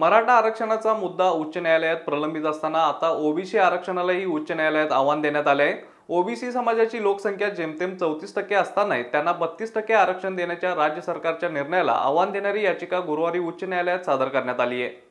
मराठा आरक्षणाचा मुद्दा उच्च न्यायालयात प्रलंबित असताना आता ओबीसी आरक्षणालाही उच्च न्यायालयात आव्हान देण्यात आले आहे ओबीसी समाजाची लोकसंख्या जेमतेम चौतीस टक्के असतानाही त्यांना बत्तीस टक्के आरक्षण देण्याच्या राज्य सरकारच्या निर्णयाला आव्हान देणारी याचिका गुरुवारी उच्च न्यायालयात सादर करण्यात आली आहे